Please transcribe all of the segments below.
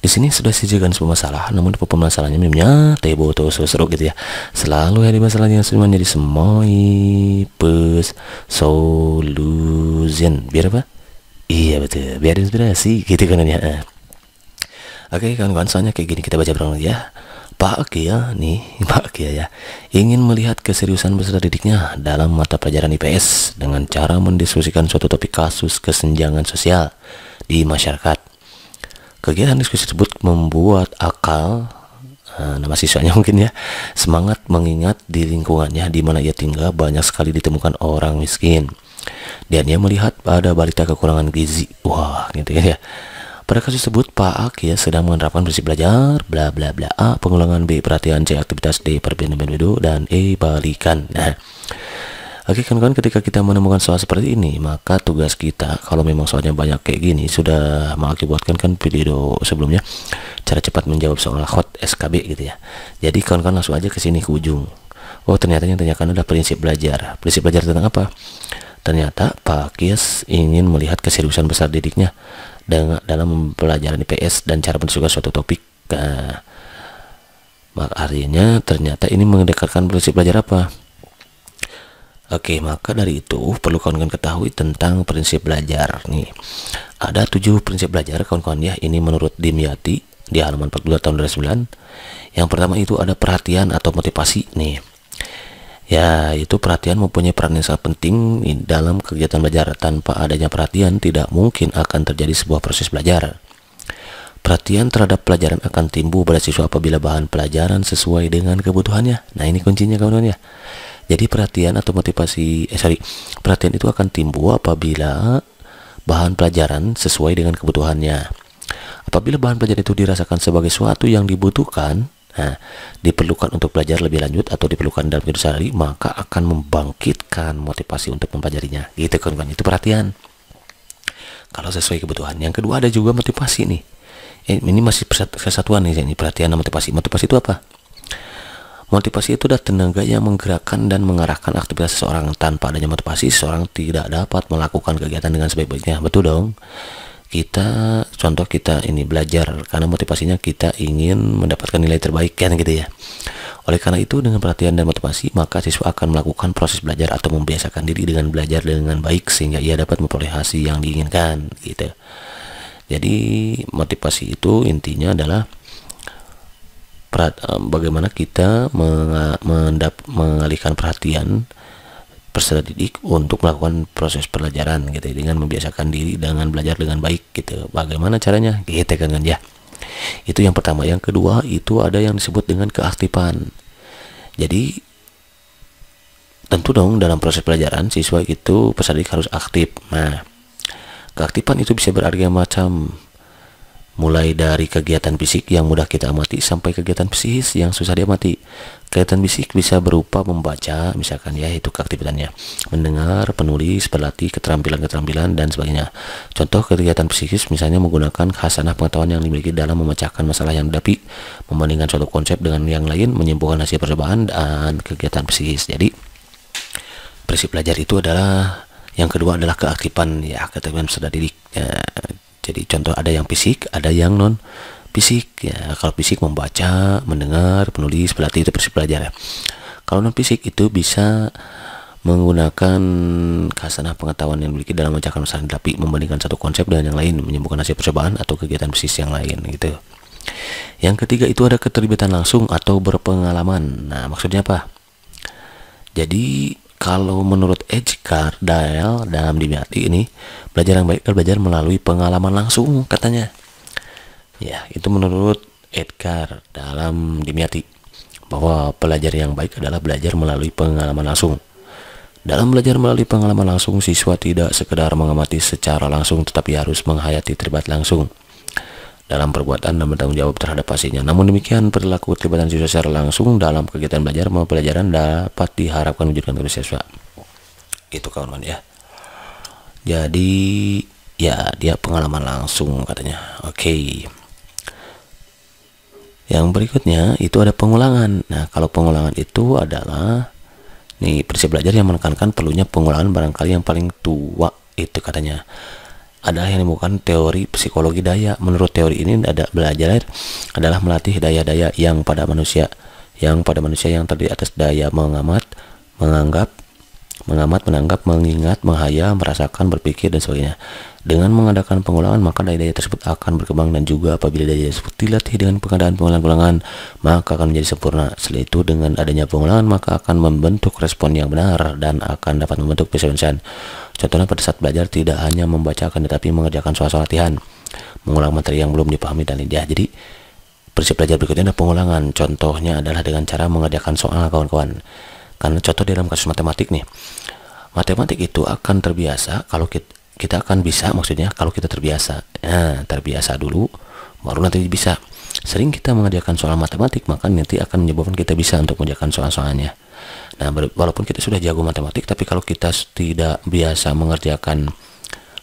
Di sini sudah sejagan semua masalah, namun masalahnya memangnya tebo to seru seru gitu ya. Selalu ada masalahnya semua jadi semoi pes solution. Biar apa? Iya betul, biar inspirasi gitu kan ya. Oke kawan-kawan, soalnya kayak gini kita baca bareng ya. Pak Kia nih, Pak Kia ya, ingin melihat keseriusan peserta didiknya dalam mata pelajaran IPS dengan cara mendiskusikan suatu topik kasus kesenjangan sosial di masyarakat. Kegiatan diskusi tersebut membuat akal eh, nama siswanya mungkin ya semangat mengingat di lingkungannya di mana ia tinggal banyak sekali ditemukan orang miskin dan ia melihat pada balita kekurangan gizi wah gitu ya pada kasus tersebut Pak Ak ya sedang menerapkan prinsip belajar bla bla bla A pengulangan B perhatian C aktivitas D perbedaan individu dan E balikan nah Oke kawan-kawan ketika kita menemukan soal seperti ini maka tugas kita kalau memang soalnya banyak kayak gini sudah mengakibatkan kan video sebelumnya cara cepat menjawab soal hot SKB gitu ya. Jadi kawan-kawan langsung aja ke sini ke ujung. Oh ternyata yang tanyakan adalah prinsip belajar. Prinsip belajar tentang apa? Ternyata Pak Kies ingin melihat keseriusan besar didiknya dalam pelajaran IPS dan cara menyesuaikan suatu topik. Nah, artinya ternyata ini mendekatkan prinsip belajar apa? Oke, maka dari itu perlu kawan-kawan ketahui tentang prinsip belajar nih. Ada tujuh prinsip belajar kawan-kawan ya. Ini menurut Dimyati di halaman 42 tahun 2009. Yang pertama itu ada perhatian atau motivasi nih. Ya, itu perhatian mempunyai peran yang sangat penting dalam kegiatan belajar. Tanpa adanya perhatian, tidak mungkin akan terjadi sebuah proses belajar. Perhatian terhadap pelajaran akan timbul pada siswa apabila bahan pelajaran sesuai dengan kebutuhannya. Nah, ini kuncinya kawan-kawan ya. Jadi perhatian atau motivasi, eh sorry, perhatian itu akan timbul apabila bahan pelajaran sesuai dengan kebutuhannya. Apabila bahan pelajaran itu dirasakan sebagai suatu yang dibutuhkan, nah, diperlukan untuk belajar lebih lanjut atau diperlukan dalam hidup sehari, maka akan membangkitkan motivasi untuk mempelajarinya. Gitu kan, kan itu perhatian. Kalau sesuai kebutuhan. Yang kedua ada juga motivasi nih. Eh, ini masih kesatuan nih, ini perhatian dan motivasi. Motivasi itu apa? Motivasi itu adalah tenaga yang menggerakkan dan mengarahkan aktivitas seseorang. Tanpa adanya motivasi, seseorang tidak dapat melakukan kegiatan dengan sebaik-baiknya. Betul dong? Kita, contoh kita ini belajar karena motivasinya kita ingin mendapatkan nilai terbaik kan gitu ya. Oleh karena itu, dengan perhatian dan motivasi, maka siswa akan melakukan proses belajar atau membiasakan diri dengan belajar dengan baik sehingga ia dapat memperoleh hasil yang diinginkan gitu. Jadi, motivasi itu intinya adalah Eh, bagaimana kita mendap, mengalihkan perhatian peserta didik untuk melakukan proses pelajaran gitu ya, dengan membiasakan diri dengan belajar dengan baik gitu bagaimana caranya gitu kan, kan ya itu yang pertama yang kedua itu ada yang disebut dengan keaktifan jadi tentu dong dalam proses pelajaran siswa itu peserta didik harus aktif nah keaktifan itu bisa berarti macam mulai dari kegiatan fisik yang mudah kita amati sampai kegiatan psikis yang susah diamati. Kegiatan fisik bisa berupa membaca, misalkan ya itu keaktifannya, mendengar, penulis, berlatih, keterampilan-keterampilan dan sebagainya. Contoh kegiatan psikis misalnya menggunakan khasanah pengetahuan yang dimiliki dalam memecahkan masalah yang dapi, membandingkan suatu konsep dengan yang lain, menyimpulkan hasil percobaan dan kegiatan psikis. Jadi prinsip belajar itu adalah yang kedua adalah keaktifan ya keaktifan sadar diri. Ya, jadi contoh ada yang fisik, ada yang non fisik. Ya, kalau fisik membaca, mendengar, penulis, pelatih itu persis belajar ya. Kalau non fisik itu bisa menggunakan kasanah pengetahuan yang dimiliki dalam mencakar masalah tapi membandingkan satu konsep dengan yang lain menyembuhkan hasil percobaan atau kegiatan bisnis yang lain gitu. Yang ketiga itu ada keterlibatan langsung atau berpengalaman. Nah, maksudnya apa? Jadi kalau menurut Edge Cardale dalam dimiati ini belajar yang baik belajar melalui pengalaman langsung katanya ya itu menurut Edgar dalam dimiati bahwa belajar yang baik adalah belajar melalui pengalaman langsung dalam belajar melalui pengalaman langsung siswa tidak sekedar mengamati secara langsung tetapi harus menghayati terlibat langsung dalam perbuatan dan bertanggung jawab terhadap hasilnya. Namun demikian, perilaku keterlibatan siswa secara langsung dalam kegiatan belajar maupun pelajaran dapat diharapkan wujudkan oleh siswa. Itu kawan-kawan ya. Jadi ya dia pengalaman langsung katanya. Oke. Yang berikutnya itu ada pengulangan. Nah, kalau pengulangan itu adalah nih prinsip belajar yang menekankan perlunya pengulangan barangkali yang paling tua itu katanya ada yang bukan teori psikologi daya. Menurut teori ini ada belajar adalah melatih daya-daya yang pada manusia yang pada manusia yang terdiri atas daya mengamat, menganggap, mengamat, menanggap, mengingat, menghayal, merasakan, berpikir dan sebagainya. Dengan mengadakan pengulangan, maka daya-daya tersebut akan berkembang dan juga apabila daya tersebut dilatih dengan pengadaan pengulangan-pengulangan, maka akan menjadi sempurna. Setelah itu, dengan adanya pengulangan, maka akan membentuk respon yang benar dan akan dapat membentuk pesan-pesan. Contohnya pada saat belajar tidak hanya membacakan tetapi mengerjakan soal-soal latihan, mengulang materi yang belum dipahami dan ya. Jadi prinsip belajar berikutnya adalah pengulangan. Contohnya adalah dengan cara mengerjakan soal kawan-kawan. Karena contoh di dalam kasus matematik nih, matematik itu akan terbiasa kalau kita, kita akan bisa maksudnya kalau kita terbiasa. Nah, terbiasa dulu baru nanti bisa. Sering kita mengerjakan soal matematik, maka nanti akan menyebabkan kita bisa untuk mengerjakan soal-soalnya. Nah, walaupun kita sudah jago matematik, tapi kalau kita tidak biasa mengerjakan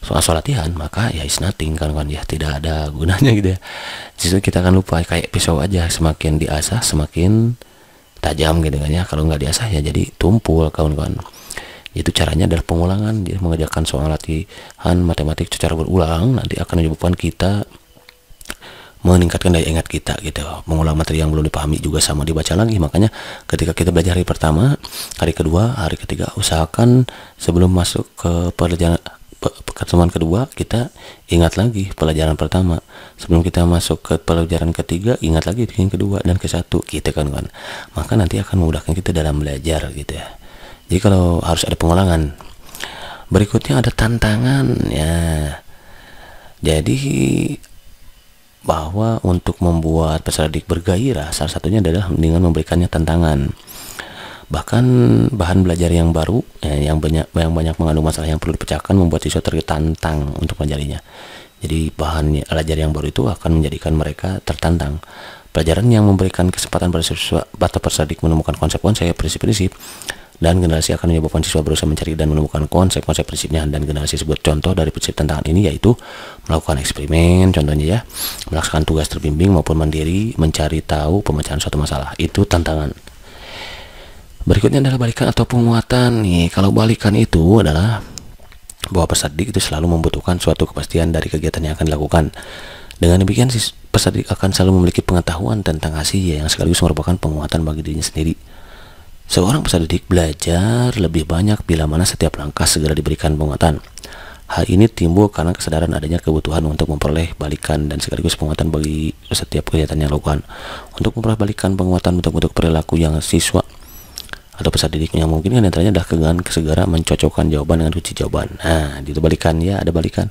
soal-soal latihan, maka ya is nothing kan kan ya tidak ada gunanya gitu ya. Justru kita akan lupa kayak pisau aja, semakin diasah semakin tajam gitu kan ya. Kalau nggak diasah ya jadi tumpul kawan-kawan. Itu caranya adalah pengulangan, dia mengerjakan soal latihan matematik secara berulang nanti akan menyebabkan kita meningkatkan daya ingat kita gitu mengulang materi yang belum dipahami juga sama dibaca lagi makanya ketika kita belajar hari pertama hari kedua hari ketiga usahakan sebelum masuk ke pelajaran pertemuan kedua kita ingat lagi pelajaran pertama sebelum kita masuk ke pelajaran ketiga ingat lagi yang kedua dan ke satu gitu kan kan maka nanti akan memudahkan kita dalam belajar gitu ya jadi kalau harus ada pengulangan berikutnya ada tantangan ya jadi bahwa untuk membuat peserta didik bergairah salah satunya adalah dengan memberikannya tantangan bahkan bahan belajar yang baru eh, yang banyak yang banyak mengandung masalah yang perlu dipecahkan membuat siswa tertantang untuk mengajarinya jadi bahan belajar yang baru itu akan menjadikan mereka tertantang pelajaran yang memberikan kesempatan pada siswa atau peserta didik menemukan konsep-konsep prinsip-prinsip dan generasi akan menyebabkan siswa berusaha mencari dan menemukan konsep-konsep prinsipnya dan generasi sebuah contoh dari prinsip tantangan ini yaitu melakukan eksperimen contohnya ya melaksanakan tugas terbimbing maupun mandiri mencari tahu pemecahan suatu masalah itu tantangan berikutnya adalah balikan atau penguatan nih kalau balikan itu adalah bahwa pesadik itu selalu membutuhkan suatu kepastian dari kegiatan yang akan dilakukan dengan demikian pesadik akan selalu memiliki pengetahuan tentang hasil yang sekaligus merupakan penguatan bagi dirinya sendiri Seorang peserta didik belajar lebih banyak bila mana setiap langkah segera diberikan penguatan. Hal ini timbul karena kesadaran adanya kebutuhan untuk memperoleh balikan dan sekaligus penguatan bagi setiap kegiatan yang dilakukan. Untuk memperoleh balikan penguatan untuk bentuk perilaku yang siswa atau peserta didiknya mungkin kan antaranya adalah kegan segera mencocokkan jawaban dengan kunci jawaban. Nah, di gitu ya ada balikan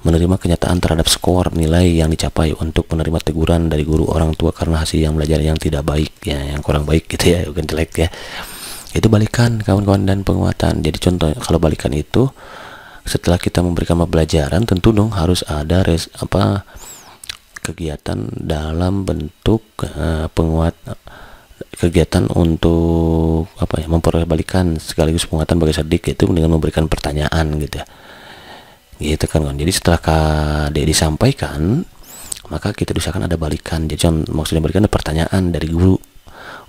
menerima kenyataan terhadap skor nilai yang dicapai untuk menerima teguran dari guru orang tua karena hasil yang belajar yang tidak baik ya yang kurang baik gitu ya bukan jelek ya itu balikan kawan-kawan dan penguatan jadi contoh kalau balikan itu setelah kita memberikan pembelajaran tentu dong harus ada res, apa kegiatan dalam bentuk uh, penguat kegiatan untuk apa ya memperbalikan sekaligus penguatan bagi sadik itu dengan memberikan pertanyaan gitu ya gitu kan kan jadi setelah kak disampaikan sampaikan maka kita usahakan ada balikan jadi maksudnya balikan ada pertanyaan dari guru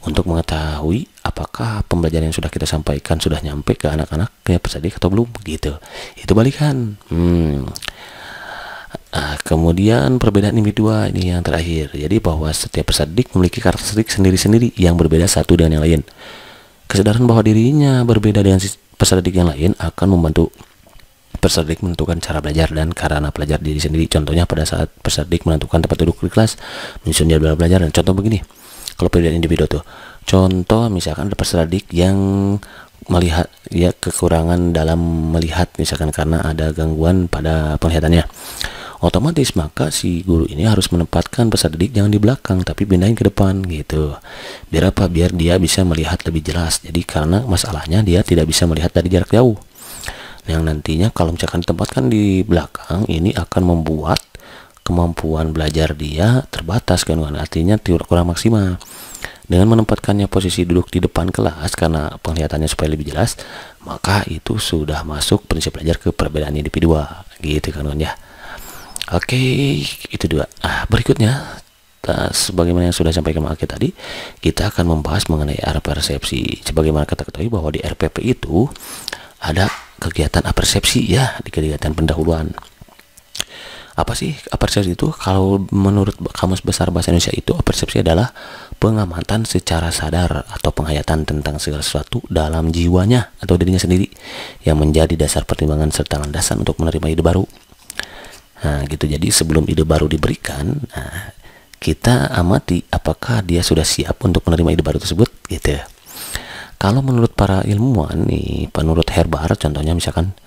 untuk mengetahui apakah pembelajaran yang sudah kita sampaikan sudah nyampe ke anak-anak ke ya, pesadik atau belum gitu itu balikan hmm Nah, kemudian perbedaan ini dua ini yang terakhir. Jadi bahwa setiap pesadik memiliki karakteristik sendiri-sendiri yang berbeda satu dengan yang lain. Kesadaran bahwa dirinya berbeda dengan pesadik yang lain akan membantu pesadik menentukan cara belajar dan karena belajar diri sendiri. Contohnya pada saat pesadik menentukan tempat duduk di kelas, menyusun jadwal belajar dan contoh begini. Kalau perbedaan individu tuh. Contoh misalkan ada pesadik yang melihat ya kekurangan dalam melihat misalkan karena ada gangguan pada penglihatannya otomatis maka si guru ini harus menempatkan peserta didik jangan di belakang tapi pindahin ke depan gitu biar apa biar dia bisa melihat lebih jelas jadi karena masalahnya dia tidak bisa melihat dari jarak jauh yang nantinya kalau misalkan ditempatkan di belakang ini akan membuat kemampuan belajar dia terbatas kan artinya kurang maksimal dengan menempatkannya posisi duduk di depan kelas karena penglihatannya supaya lebih jelas, maka itu sudah masuk prinsip belajar ke perbedaan individual. Gitu kan ya. Oke, itu dua. Ah, berikutnya sebagaimana yang sudah sampaikan Pak tadi, kita akan membahas mengenai arah persepsi. Sebagaimana kita ketahui bahwa di RPP itu ada kegiatan apersepsi ya di kegiatan pendahuluan apa sih apersepsi itu kalau menurut kamus besar bahasa Indonesia itu apersepsi adalah pengamatan secara sadar atau penghayatan tentang segala sesuatu dalam jiwanya atau dirinya sendiri yang menjadi dasar pertimbangan serta landasan untuk menerima ide baru. Nah, gitu. Jadi sebelum ide baru diberikan, nah, kita amati apakah dia sudah siap untuk menerima ide baru tersebut, gitu. Ya. Kalau menurut para ilmuwan nih, menurut Herbar contohnya misalkan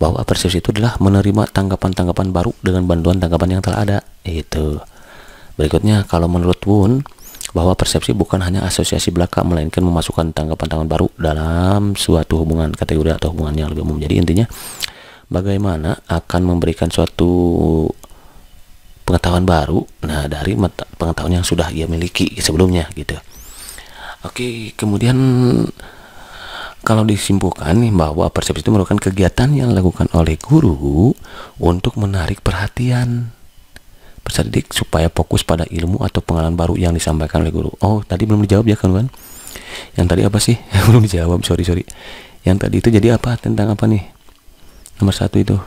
bahwa persis itu adalah menerima tanggapan-tanggapan baru dengan bantuan tanggapan yang telah ada. Itu. Berikutnya kalau menurut Wun, bahwa persepsi bukan hanya asosiasi belaka melainkan memasukkan tanggapan-tanggapan baru dalam suatu hubungan kategori atau hubungan yang lebih umum. Jadi intinya bagaimana akan memberikan suatu pengetahuan baru nah dari pengetahuan yang sudah ia miliki sebelumnya gitu. Oke, kemudian kalau disimpulkan bahwa persepsi itu merupakan kegiatan yang dilakukan oleh guru untuk menarik perhatian didik supaya fokus pada ilmu atau pengalaman baru yang disampaikan oleh guru. Oh, tadi belum dijawab ya kawan? Yang tadi apa sih? belum dijawab, sorry sorry. Yang tadi itu jadi apa? Tentang apa nih? Nomor satu itu.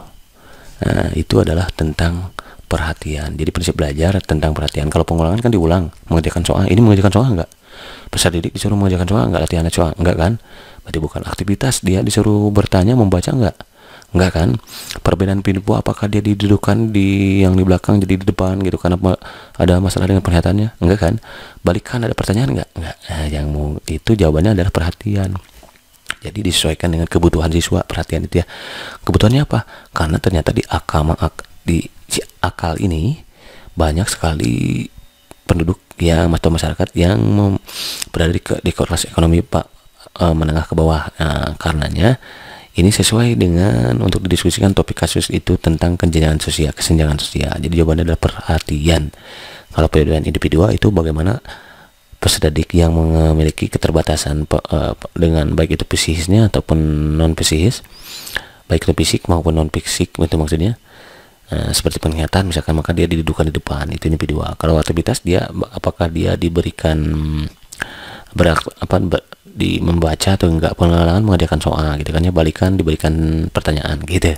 Nah, itu adalah tentang perhatian. Jadi prinsip belajar tentang perhatian. Kalau pengulangan kan diulang, mengerjakan soal. Ini mengerjakan soal enggak? Peserta didik disuruh mengerjakan soal, enggak latihan soal, enggak kan? Berarti bukan aktivitas, dia disuruh bertanya, membaca enggak? Enggak kan? Perbedaan pintu apakah dia didudukan di yang di belakang jadi di depan gitu karena ada masalah dengan pernyataannya Enggak kan? balikan ada pertanyaan enggak? Enggak. Nah, yang mau itu jawabannya adalah perhatian. Jadi disesuaikan dengan kebutuhan siswa perhatian itu ya. Kebutuhannya apa? Karena ternyata di akal di akal ini banyak sekali penduduk yang atau masyarakat yang berada di, di kelas ekonomi pak eh, menengah ke bawah. Nah, karenanya ini sesuai dengan untuk didiskusikan topik kasus itu tentang kesenjangan sosial, kesenjangan sosial. Jadi jawabannya adalah perhatian. Kalau perbedaan individual itu bagaimana peserta didik yang memiliki keterbatasan uh, dengan baik itu psikisnya ataupun non psikis, baik itu fisik maupun non fisik itu maksudnya. uh, seperti penglihatan misalkan maka dia didudukan di depan itu individual kalau aktivitas dia apakah dia diberikan berak, apa, ber, di membaca atau enggak pengalaman mengadakan soal gitu kan ya balikan diberikan pertanyaan gitu ya.